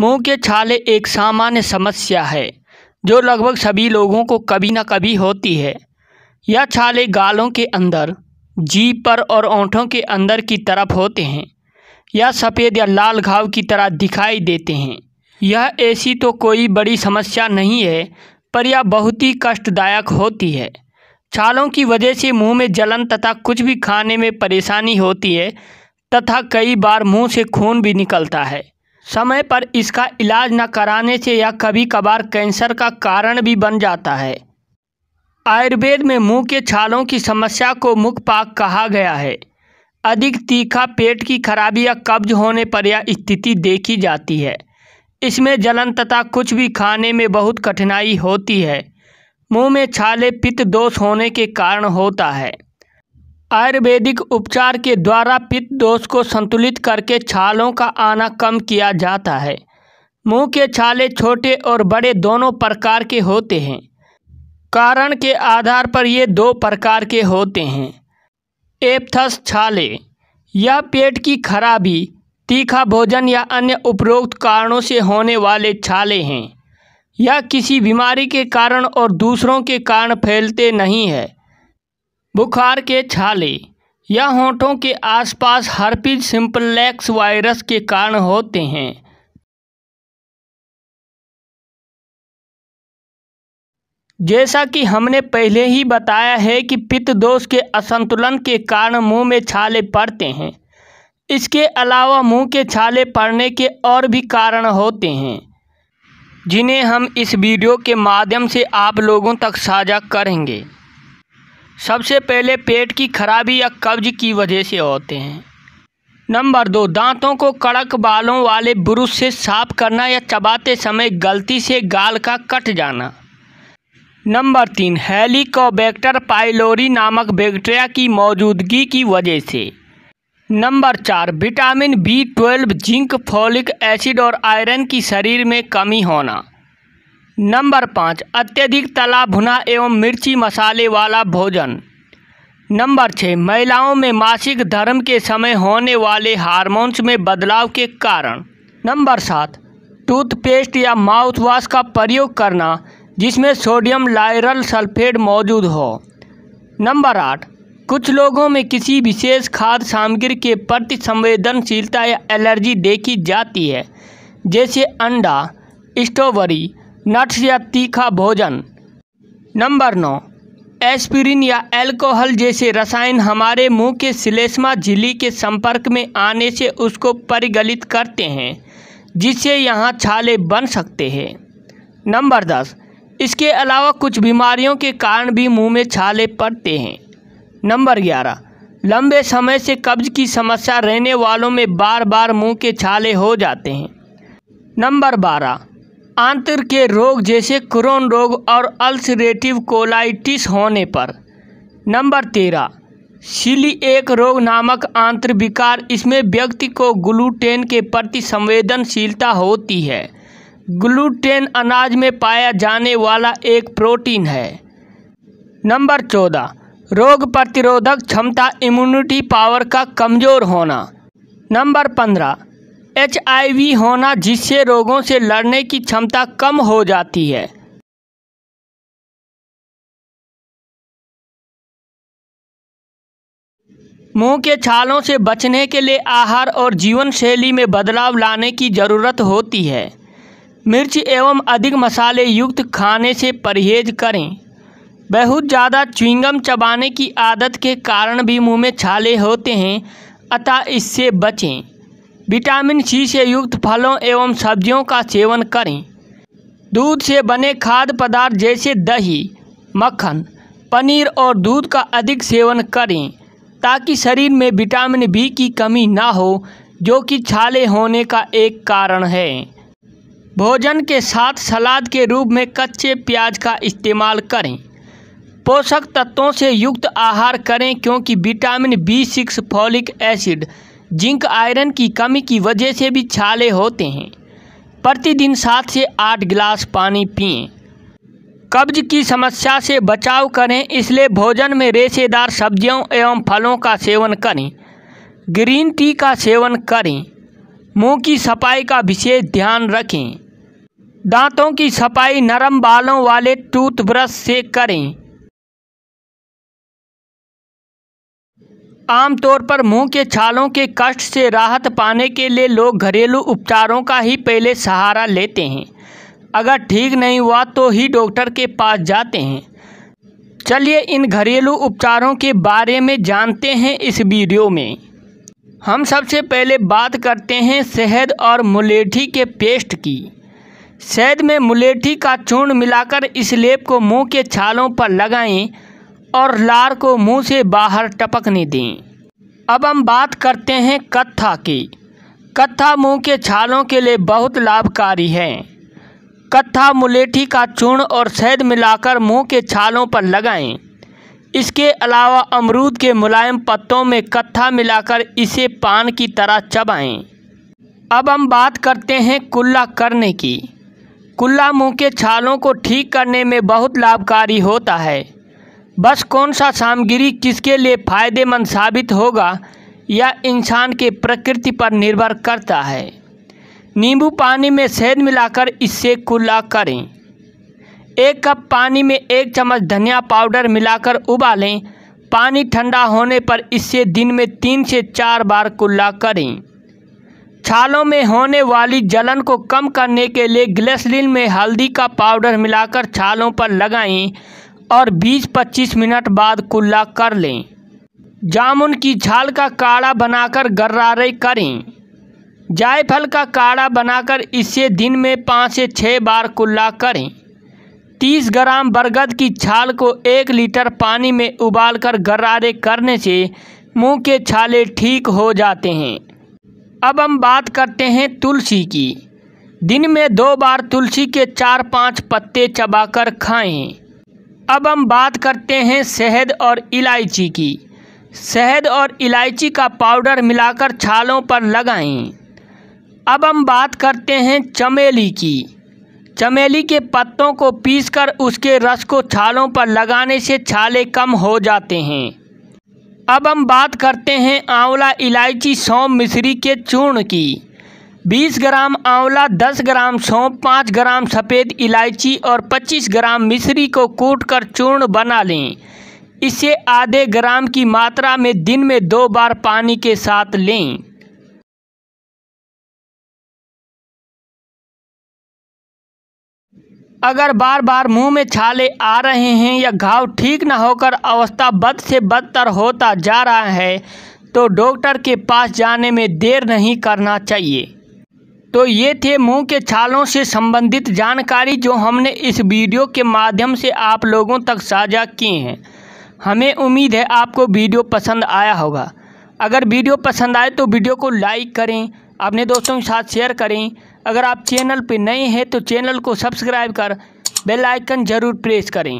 मुंह के छाले एक सामान्य समस्या है जो लगभग सभी लोगों को कभी ना कभी होती है यह छाले गालों के अंदर जी पर और ओंठों के अंदर की तरफ होते हैं या सफ़ेद या लाल घाव की तरह दिखाई देते हैं यह ऐसी तो कोई बड़ी समस्या नहीं है पर यह बहुत ही कष्टदायक होती है छालों की वजह से मुंह में जलन तथा कुछ भी खाने में परेशानी होती है तथा कई बार मुंह से खून भी निकलता है समय पर इसका इलाज न कराने से यह कभी कभार कैंसर का कारण भी बन जाता है आयुर्वेद में मुंह के छालों की समस्या को मुख पाक कहा गया है अधिक तीखा पेट की खराबी या कब्ज होने पर यह स्थिति देखी जाती है इसमें जलन तथा कुछ भी खाने में बहुत कठिनाई होती है मुंह में छाले पित्त दोष होने के कारण होता है आयुर्वेदिक उपचार के द्वारा पित्त दोष को संतुलित करके छालों का आना कम किया जाता है मुंह के छाले छोटे और बड़े दोनों प्रकार के होते हैं कारण के आधार पर ये दो प्रकार के होते हैं एपथस छाले यह पेट की खराबी तीखा भोजन या अन्य उपरोक्त कारणों से होने वाले छाले हैं यह किसी बीमारी के कारण और दूसरों के कारण फैलते नहीं है बुखार के छाले या होठों के आसपास herpes सिंपलैक्स वायरस के कारण होते हैं जैसा कि हमने पहले ही बताया है कि पित्त दोष के असंतुलन के कारण मुंह में छाले पड़ते हैं इसके अलावा मुंह के छाले पड़ने के और भी कारण होते हैं जिन्हें हम इस वीडियो के माध्यम से आप लोगों तक साझा करेंगे सबसे पहले पेट की खराबी या कब्ज की वजह से होते हैं नंबर दो दांतों को कड़क बालों वाले ब्रुश से साफ करना या चबाते समय गलती से गाल का कट जाना नंबर तीन हेलिकोबैक्टर पाइलोरी नामक बैक्टीरिया की मौजूदगी की वजह से नंबर चार vitamin B twelve zinc folic acid और आयरन की शरीर में कमी होना नंबर पाँच अत्यधिक तला भुना एवं मिर्ची मसाले वाला भोजन नंबर छः महिलाओं में मासिक धर्म के समय होने वाले हार्मोन्स में बदलाव के कारण नंबर सात टूथपेस्ट या माउथ का प्रयोग करना जिसमें सोडियम लायरल सल्फेट मौजूद हो नंबर आठ कुछ लोगों में किसी विशेष खाद्य सामग्री के प्रति संवेदनशीलता या एलर्जी देखी जाती है जैसे अंडा स्ट्रॉबेरी नट्स या तीखा भोजन नंबर नौ एस्पिरिन या अल्कोहल जैसे रसायन हमारे मुंह के सिलेस्मा झिल्ली के संपर्क में आने से उसको परिगलित करते हैं जिससे यहाँ छाले बन सकते हैं नंबर दस इसके अलावा कुछ बीमारियों के कारण भी मुंह में छाले पड़ते हैं नंबर ग्यारह लंबे समय से कब्ज की समस्या रहने वालों में बार बार मुंह के छाले हो जाते हैं नंबर बारह आंत्र के रोग जैसे क्रोन रोग और अल्सरेटिव कोलाइटिस होने पर नंबर तेरह सिली एक रोग नामक आंत्र विकार इसमें व्यक्ति को ग्लूटेन के प्रति संवेदनशीलता होती है ग्लूटेन अनाज में पाया जाने वाला एक प्रोटीन है नंबर चौदह रोग प्रतिरोधक क्षमता इम्यूनिटी पावर का कमज़ोर होना नंबर पंद्रह एच होना जिससे रोगों से लड़ने की क्षमता कम हो जाती है मुंह के छालों से बचने के लिए आहार और जीवन शैली में बदलाव लाने की ज़रूरत होती है मिर्च एवं अधिक मसाले युक्त खाने से परहेज करें बहुत ज़्यादा च्विंगम चबाने की आदत के कारण भी मुंह में छाले होते हैं अतः इससे बचें विटामिन सी से युक्त फलों एवं सब्जियों का सेवन करें दूध से बने खाद्य पदार्थ जैसे दही मक्खन पनीर और दूध का अधिक सेवन करें ताकि शरीर में विटामिन बी की कमी ना हो जो कि छाले होने का एक कारण है भोजन के साथ सलाद के रूप में कच्चे प्याज का इस्तेमाल करें पोषक तत्वों से युक्त आहार करें क्योंकि vitamin B six folic acid zinc iron की कमी की वजह से भी छाले होते हैं प्रतिदिन सात से आठ गिलास पानी पिएं कब्ज की समस्या से बचाव करें इसलिए भोजन में रेशेदार सब्जियों एवं फलों का सेवन करें ग्रीन टी का सेवन करें मुंह की सफाई का विशेष ध्यान रखें दांतों की सफाई नरम बालों वाले टूथब्रश से करें आमतौर पर मुंह के छालों के कष्ट से राहत पाने के लिए लोग घरेलू उपचारों का ही पहले सहारा लेते हैं अगर ठीक नहीं हुआ तो ही डॉक्टर के पास जाते हैं चलिए इन घरेलू उपचारों के बारे में जानते हैं इस वीडियो में हम सबसे पहले बात करते हैं शहद और मुलेठी के पेस्ट की शहद में मुलेठी का चूर्ण मिलाकर इस लेप को मुंह के छालों पर लगाएं और लार को मुंह से बाहर टपकने दें अब हम बात करते हैं कत्था की कत्था मुंह के छालों के लिए बहुत लाभकारी है कत्था मुलेठी का चूर्ण और शहद मिलाकर मुंह के छालों पर लगाएं। इसके अलावा अमरूद के मुलायम पत्तों में कत्था मिलाकर इसे पान की तरह चबाएं। अब हम बात करते हैं कुल्ला करने की कुल्ला मुंह के छालों को ठीक करने में बहुत लाभकारी होता है बस कौन सा सामग्री किसके लिए फायदेमंद साबित होगा यह इंसान के प्रकृति पर निर्भर करता है नींबू पानी में शहद मिलाकर इससे कुल्ला करें एक कप पानी में एक चम्मच धनिया पाउडर मिलाकर उबालें पानी ठंडा होने पर इससे दिन में तीन से चार बार कुल्ला करें छालों में होने वाली जलन को कम करने के लिए ग्लेसलिन में हल्दी का पाउडर मिलाकर छालों पर लगाएं और 20-25 मिनट बाद कुल्ला कर लें जामुन की छाल का काढ़ा बनाकर गर्रारे करें जायफल का काढ़ा बनाकर इसे दिन में पाँच से छः बार कुल्ला करें 30 ग्राम बरगद की छाल को एक लीटर पानी में उबालकर गर्रारे करने से मुंह के छाले ठीक हो जाते हैं अब हम बात करते हैं तुलसी की दिन में दो बार तुलसी के चार पांच पत्ते चबाकर खाएं अब हम बात करते हैं शहद और इलायची की शहद और इलायची का पाउडर मिलाकर छालों पर लगाएं अब हम बात करते हैं चमेली की चमेली के पत्तों को पीसकर उसके रस को छालों पर लगाने से छाले कम हो जाते हैं अब हम बात करते हैं आंवला इलायची सौम मिश्री के चूर्ण की 20 ग्राम आंवला 10 ग्राम सौंप 5 ग्राम सफ़ेद इलायची और 25 ग्राम मिश्री को कूटकर चूर्ण बना लें इसे आधे ग्राम की मात्रा में दिन में दो बार पानी के साथ लें अगर बार बार मुंह में छाले आ रहे हैं या घाव ठीक न होकर अवस्था बद से बदतर होता जा रहा है तो डॉक्टर के पास जाने में देर नहीं करना चाहिए तो ये थे मुंह के छालों से संबंधित जानकारी जो हमने इस वीडियो के माध्यम से आप लोगों तक साझा किए हैं हमें उम्मीद है आपको वीडियो पसंद आया होगा अगर वीडियो पसंद आए तो वीडियो को लाइक करें अपने दोस्तों के साथ शेयर करें अगर आप चैनल पर नए हैं तो चैनल को सब्सक्राइब कर बेल आइकन ज़रूर प्रेस करें